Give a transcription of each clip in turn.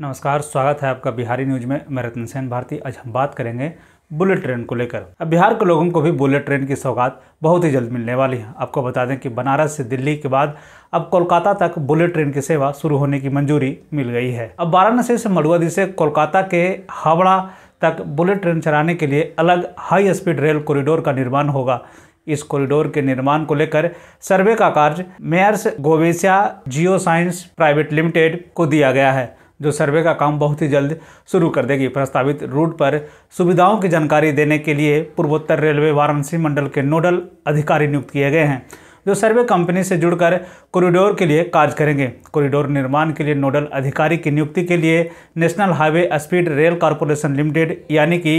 नमस्कार स्वागत है आपका बिहारी न्यूज में मैं रतन सेन भारती आज हम बात करेंगे बुलेट ट्रेन को लेकर अब बिहार के लोगों को भी बुलेट ट्रेन की सौगात बहुत ही जल्द मिलने वाली है आपको बता दें कि बनारस से दिल्ली के बाद अब कोलकाता तक बुलेट ट्रेन की सेवा शुरू होने की मंजूरी मिल गई है अब वाराणसी से मड़ुआदी से कोलकाता के हावड़ा तक बुलेट ट्रेन चलाने के लिए अलग हाई स्पीड रेल कॉरिडोर का निर्माण होगा इस कॉरिडोर के निर्माण को लेकर सर्वे का कार्य मेयर्स गोवेसिया जियो साइंस प्राइवेट लिमिटेड को दिया गया है जो सर्वे का काम बहुत ही जल्द शुरू कर देगी प्रस्तावित रूट पर सुविधाओं की जानकारी देने के लिए पूर्वोत्तर रेलवे वाराणसी मंडल के नोडल अधिकारी नियुक्त किए गए हैं जो सर्वे कंपनी से जुड़कर कॉरिडोर के लिए कार्य करेंगे कॉरिडोर निर्माण के लिए नोडल अधिकारी की नियुक्ति के लिए national highway speed rail corporation limited यानी कि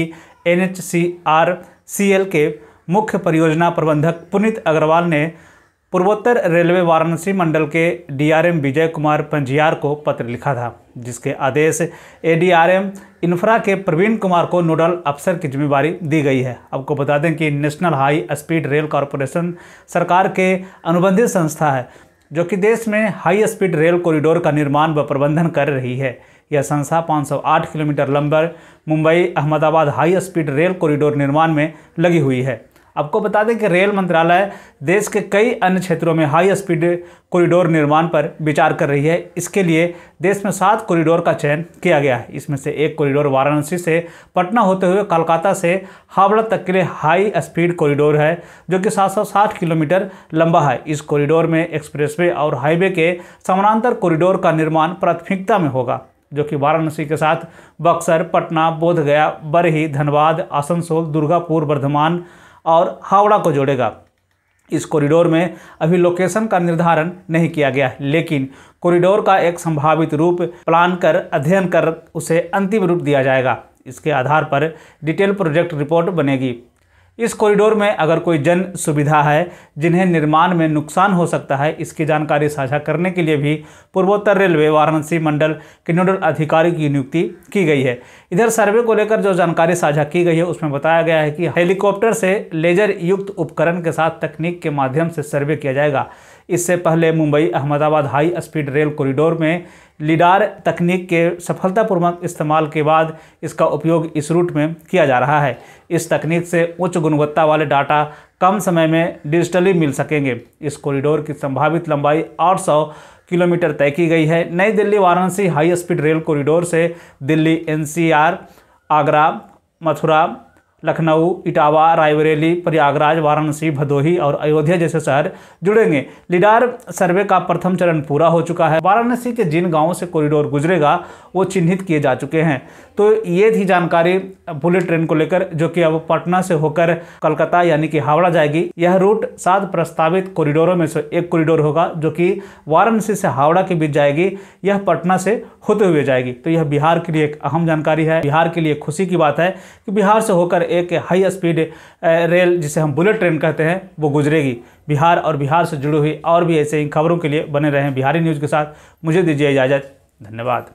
एन के मुख्य परियोजना प्रबंधक पुनीत अग्रवाल ने पूर्वोत्तर रेलवे वाराणसी मंडल के डीआरएम विजय कुमार पंजियार को पत्र लिखा था जिसके आदेश एडीआरएम इंफ्रा के प्रवीण कुमार को नोडल अफसर की जिम्मेवारी दी गई है आपको बता दें कि national high speed rail corporation सरकार के अनुबंधित संस्था है जो कि देश में हाई स्पीड रेल कॉरिडोर का निर्माण व प्रबंधन कर रही है यह संस्था 508 किलोमीटर लंबर Mumbai Ahmedabad high speed rail corridor निर्माण में लगी हुई है आपको बता दें कि रेल मंत्रालय देश के कई अन्य क्षेत्रों में हाई स्पीड कॉरिडोर निर्माण पर विचार कर रही है इसके लिए देश में सात कॉरिडोर का चयन किया गया है इसमें से एक कॉरिडोर वाराणसी से पटना होते हुए कोलकाता से हावड़ा तक के लिए हाई स्पीड कॉरिडोर है जो कि 760 किलोमीटर लंबा है इस कॉरिडोर में एक्सप्रेसवे और हाईवे के समानांतर कॉरिडोर का निर्माण प्राथमिकता में होगा जो कि वाराणसी के साथ बक्सर पटना बोधगया बरही धनबाद आसनसोल दुर्गापुर वर्धमान और हावड़ा को जोड़ेगा इस कॉरिडोर में अभी लोकेशन का निर्धारण नहीं किया गया है लेकिन कॉरिडोर का एक संभावित रूप प्लान कर अध्ययन कर उसे अंतिम रूप दिया जाएगा इसके आधार पर डिटेल प्रोजेक्ट रिपोर्ट बनेगी इस कॉरिडोर में अगर कोई जन सुविधा है जिन्हें निर्माण में नुकसान हो सकता है इसकी जानकारी साझा करने के लिए भी पूर्वोत्तर रेलवे वाराणसी मंडल के नोडल अधिकारी की नियुक्ति की गई है इधर सर्वे को लेकर जो जानकारी साझा की गई है उसमें बताया गया है कि हेलीकॉप्टर से लेजर युक्त उपकरण के साथ तकनीक के माध्यम से सर्वे किया जाएगा इससे पहले Mumbai Ahmedabad high speed rail corridor में लिडार तकनीक के सफलतापूर्वक इस्तेमाल के बाद इसका उपयोग इस रूट में किया जा रहा है इस तकनीक से उच्च गुणवत्ता वाले डाटा कम समय में डिजिटली मिल सकेंगे इस कॉरिडोर की संभावित लंबाई 800 किलोमीटर तय की गई है New Delhi Varanasi high speed rail corridor से दिल्ली एनसीआर आगरा मथुरा लखनऊ इटावा रायबरेली प्रयागराज वाराणसी भदोही और अयोध्या जैसे शहर जुड़ेंगे लीडार सर्वे का प्रथम चरण पूरा हो चुका है वाराणसी के जिन गांवों से कॉरिडोर गुजरेगा वो चिन्हित किए जा चुके हैं तो ये थी जानकारी बुलेट ट्रेन को लेकर जो कि अब पटना से होकर कलकत्ता यानी कि हावड़ा जाएगी यह रूट सात प्रस्तावित कॉरिडोरों में से एक कॉरिडोर होगा जो कि वाराणसी से हावड़ा के बीच जाएगी यह पटना से होते हुए जाएगी तो यह बिहार के लिए एक अहम जानकारी है बिहार के लिए खुशी की बात है कि बिहार से होकर एक हाई स्पीड रेल जिसे हम बुलेट ट्रेन कहते हैं वो गुजरेगी बिहार और बिहार से जुड़ी हुई और भी ऐसे ही खबरों के लिए बने रहें बिहारी न्यूज़ के साथ मुझे दीजिए इजाज़त धन्यवाद